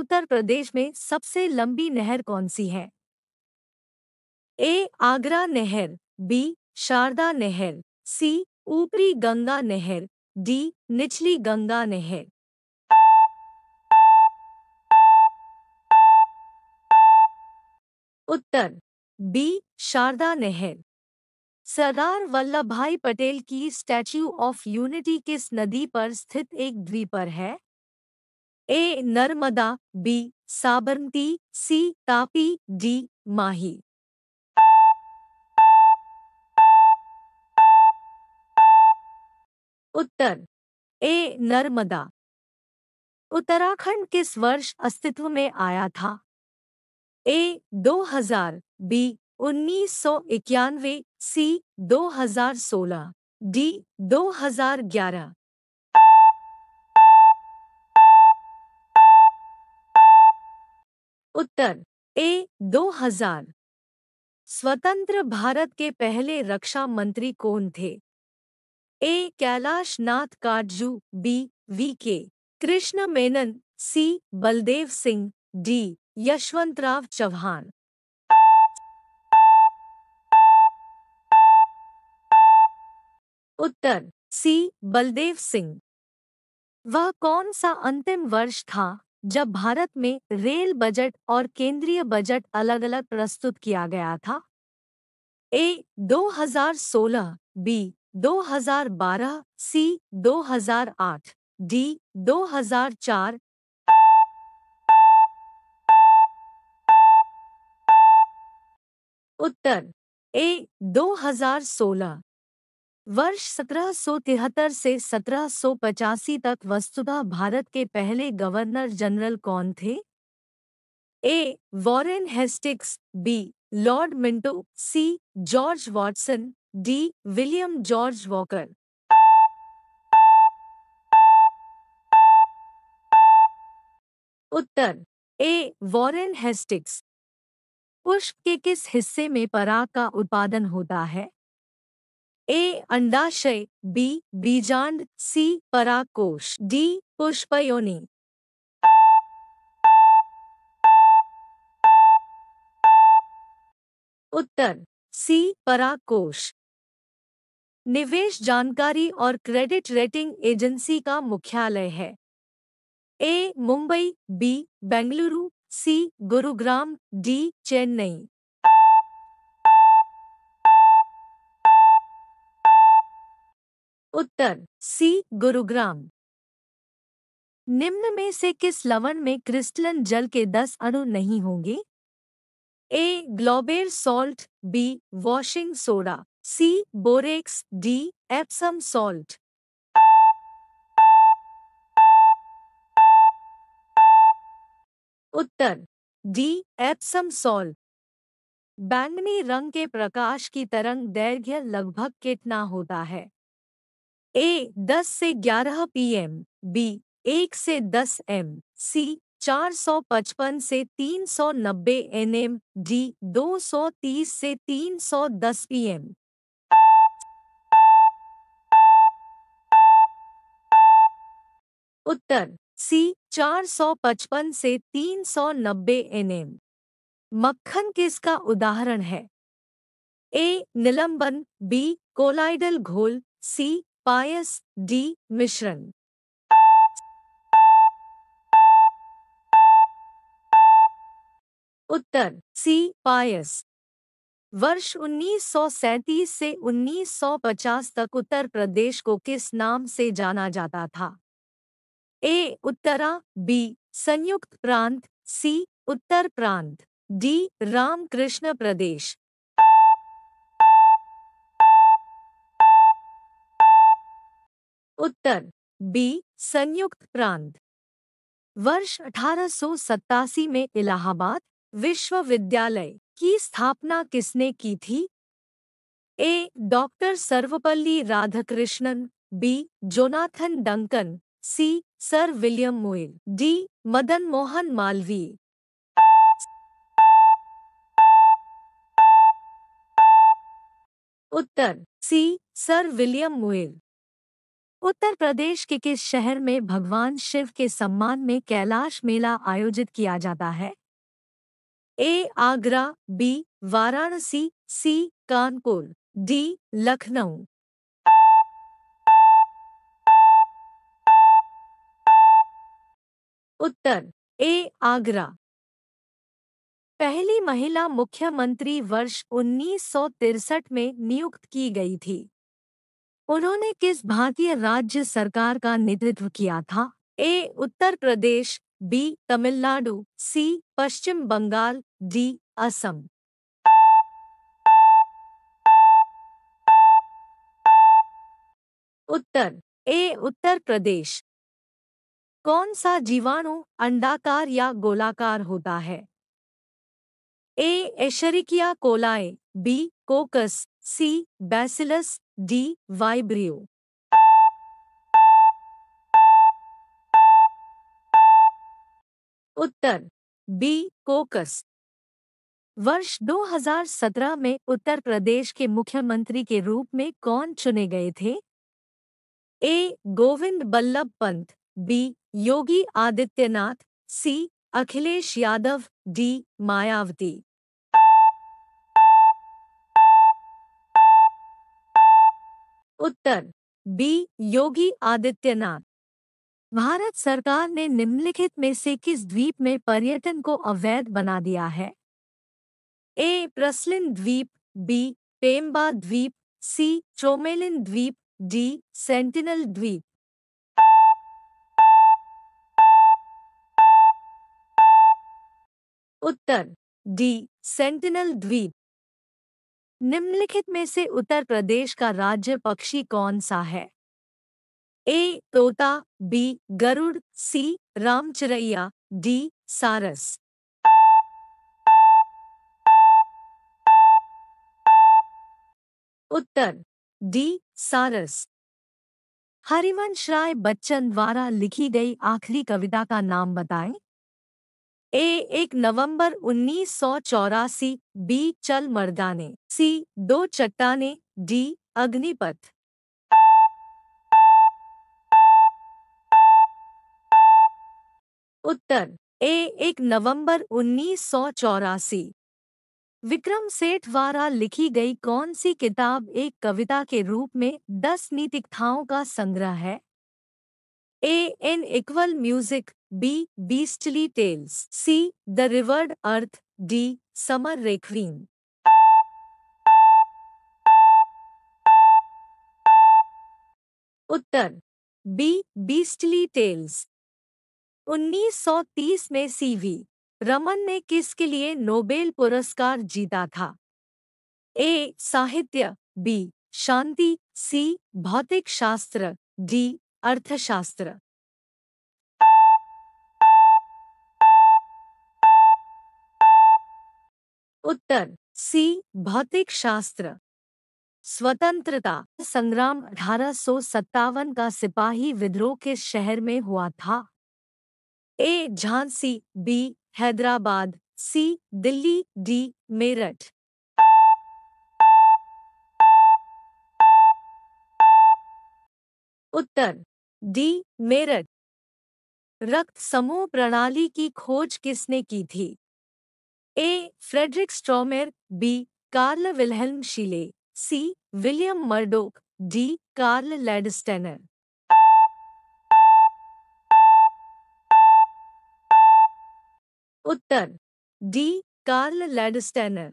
उत्तर प्रदेश में सबसे लंबी नहर कौन सी है ए आगरा नहर बी शारदा नहर सी ऊपरी गंगा नहर डी निचली गंगा नहर उत्तर बी शारदा नहर सरदार वल्लभ भाई पटेल की स्टैच्यू ऑफ यूनिटी किस नदी पर स्थित एक द्वीप पर है A Narmada B Sabarmati C Tapi D Mahi उत्तर ए नर्मदा उत्तराखंड किस वर्ष अस्तित्व में आया था ए 2000 बी उन्नीस सौ इक्यानवे सी 2016 डी 2011 उत्तर ए 2000 स्वतंत्र भारत के पहले रक्षा मंत्री कौन थे A Kailash Nath Katju B V K Krishna Menon C Baldev Singh D Yashwantrao Chavan उत्तर सी बलदेव सिंह वह कौन सा अंतिम वर्ष था जब भारत में रेल बजट और केंद्रीय बजट अलग अलग प्रस्तुत किया गया था ए 2016, बी 2012, सी 2008, डी 2004, उत्तर ए 2016 वर्ष सत्रह से सत्रह तक वस्तुतः भारत के पहले गवर्नर जनरल कौन थे A Warren Hastings B Lord Minto C George Watson D William George Walker उत्तर ए वॉरेन हेस्टिक्स पुष्प के किस हिस्से में पराग का उत्पादन होता है ए अंडाशय बी बीजांड सी पराकोश डी पुष्पयोनी उत्तर सी पराकोश निवेश जानकारी और क्रेडिट रेटिंग एजेंसी का मुख्यालय है A Mumbai B Bengaluru C Gurugram D Chennai उत्तर सी गुरुग्राम निम्न में से किस लवण में क्रिस्टलन जल के दस अणु नहीं होंगे A Glauber salt B washing soda C borax D Epsom salt उत्तर डी एप्सम सॉल्ट बैंगनी रंग के प्रकाश की तरंग दैर्घ्य लगभग कितना होता है ए दस से ग्यारह पीएम बी एक से दस एम सी चार सौ पचपन से तीन सौ नब्बे एन एम डी दो सौ तीस से तीन सौ दस पी एम उत्तर सी चार सौ पचपन से तीन सौ नब्बे एन एम मक्खन किसका उदाहरण है ए निलंबन बी कोलाइडल घोल सी पायस डी मिश्रण उत्तर सी पायस वर्ष 1937 से 1950 तक उत्तर प्रदेश को किस नाम से जाना जाता था ए उत्तरा बी संयुक्त प्रांत सी उत्तर प्रांत डी रामकृष्ण प्रदेश उत्तर बी संयुक्त प्रांत वर्ष अठारह में इलाहाबाद विश्वविद्यालय की स्थापना किसने की थी A doctor Sarvepalli Radhakrishnan B Jonathan Duncan C sir William Muir D Madan Mohan Malviya उत्तर C sir William Muir Uttar Pradesh के किस शहर में भगवान शिव के सम्मान में कैलाश मेला आयोजित किया जाता है A Agra B Varanasi C Kanpur D Lucknow उत्तर ए आगरा पहली महिला मुख्यमंत्री वर्ष उन्नीस में नियुक्त की गई थी उन्होंने किस भारतीय राज्य सरकार का नेतृत्व किया था A Uttar Pradesh B Tamil Nadu C Paschim Bangal D Assam उत्तर ए उत्तर प्रदेश कौन सा जीवाणु अंडाकार या गोलाकार होता है A Escherichia coli B coccus C bacillus D vibrio उत्तर बी कोकस वर्ष 2017 में उत्तर प्रदेश के मुख्यमंत्री के रूप में कौन चुने गए थे A Govind Ballabh Pant B Yogi Adityanath C Akhilesh Yadav D Mayawati उत्तर बी योगी आदित्यनाथ भारत सरकार ने निम्नलिखित में से किस द्वीप में पर्यटन को अवैध बना दिया है ए प्रसलिन द्वीप बी पेम्बा द्वीप सी चोमेलिन द्वीप डी सेंटिनल द्वीप उत्तर डी सेंटिनल द्वीप निम्नलिखित में से उत्तर प्रदेश का राज्य पक्षी कौन सा है ए तोता बी गरुड़ सी रामचरैया डी सारस उत्तर डी सारस हरिवंश राय बच्चन द्वारा लिखी गई आखिरी कविता का नाम बताएं ए एक नवंबर उन्नीस सौ चौरासी बी चल मर्दाने सी दो चट्टाने डी अग्निपथ उत्तर ए एक नवंबर उन्नीस सौ चौरासी विक्रम सेठ द्वारा लिखी गई कौन सी किताब एक कविता के रूप में दस नीतिकथाओं का संग्रह है A an equal music B. Beastly tales C. The reward earth. D. Summer requiem. उत्तर बी बीस्टली टेल्स 1930 में सीवी रमन ने किसके लिए नोबेल पुरस्कार जीता था ए साहित्य बी शांति सी भौतिक शास्त्र डी अर्थशास्त्र उत्तर सी भौतिक शास्त्र स्वतंत्रता संग्राम अठारह का सिपाही विद्रोह के शहर में हुआ था A Jhansi B Hyderabad C Delhi D Meerut उत्तर डी मेरठ रक्त समूह प्रणाली की खोज किसने की थी A Friedrich Stromeyer B Carl Wilhelm Scheele C William Murdoch D Karl Landsteiner उत्तर डी कार्ल लेडस्टेनर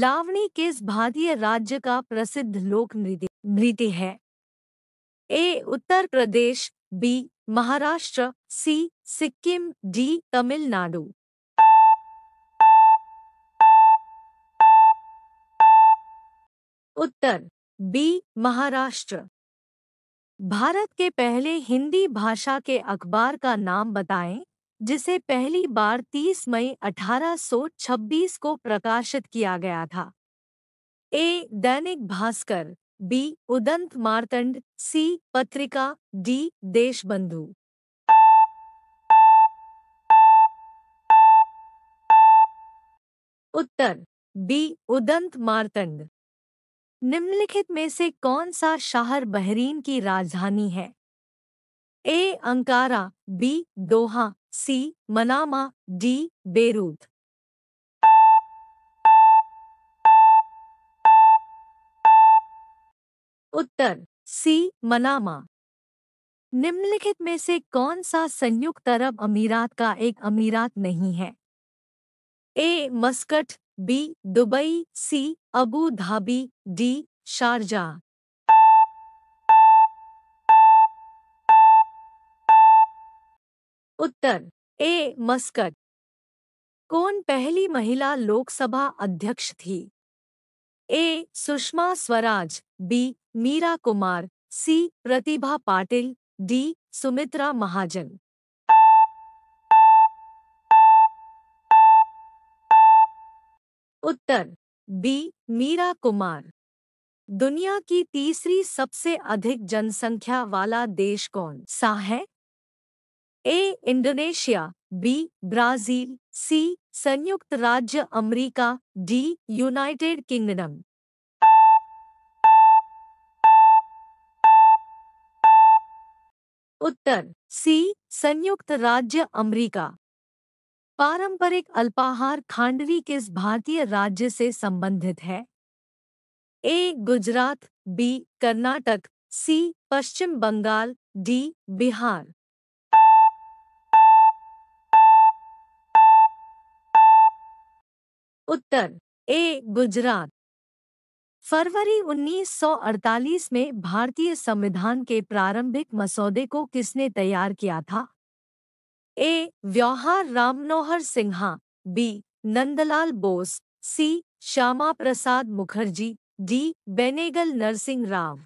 लावणी किस भारतीय राज्य का प्रसिद्ध लोक नृत्य है A Uttar Pradesh B Maharashtra C Sikkim D Tamil Nadu उत्तर बी महाराष्ट्र भारत के पहले हिंदी भाषा के अखबार का नाम बताएं जिसे पहली बार 30 मई 1826 को प्रकाशित किया गया था A Dainik Bhaskar B Udant Martand C Patrika D Deshbandhu उत्तर बी उदंत मार्तंड निम्नलिखित में से कौन सा शहर बहरीन की राजधानी है A Ankara B Doha C Manama D Beirut उत्तर सी मनामा निम्नलिखित में से कौन सा संयुक्त अरब अमीरात का एक अमीरात नहीं है A Muscat B Dubai C Abu Dhabi D Sharjah उत्तर ए मस्कट कौन पहली महिला लोकसभा अध्यक्ष थी A Sushma Swaraj B Meira Kumar C Pratibha Patil D Sumitra Mahajan उत्तर बी मीरा कुमार दुनिया की तीसरी सबसे अधिक जनसंख्या वाला देश कौन सा है A Indonesia B Brazil C संयुक्त राज्य अमेरिका डी यूनाइटेड किंगडम उत्तर सी संयुक्त राज्य अमेरिका पारंपरिक अल्पाहार खांडवी किस भारतीय राज्य से संबंधित है A Gujarat B Karnataka C Paschim Bangal D Bihar उत्तर ए गुजरात फरवरी 1948 में भारतीय संविधान के प्रारंभिक मसौदे को किसने तैयार किया था ए व्यवहार Ram Manohar Sinha B Nandlal Bose C Shyama Prasad Mukherjee D Benegal Narasimha Rau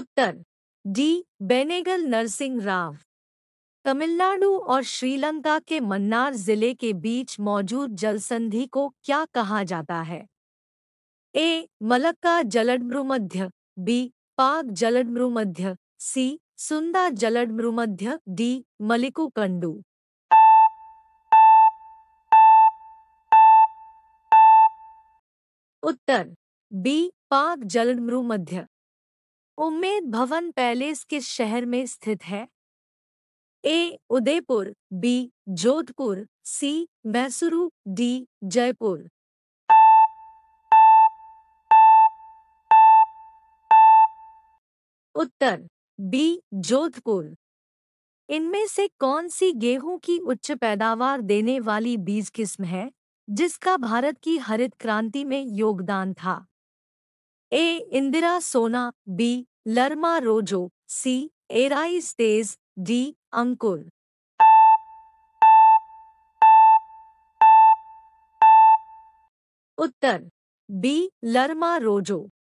उत्तर डी बेनेगल नरसिंह राव तमिलनाडु और श्रीलंका के मन्नार जिले के बीच मौजूद जलसंधि को क्या कहा जाता है ए मलक्का जलडब्रुमध्य बी पाक जलडमृमध्य सी सुंदा जलडमृमध्य डी मलिकु कंडू उत्तर बी पाक जलडमृ मध्य उम्मेद भवन पैलेस किस शहर में स्थित है A Udaipur B Jodhpur C Mysuru D Jaipur उत्तर बी जोधपुर इनमें से कौन सी गेहूं की उच्च पैदावार देने वाली बीज किस्म है जिसका भारत की हरित क्रांति में योगदान था ए इंदिरा सोना B Lerma Rojo C Arize Tej D Ankur उत्तर बी लर्मा रोजो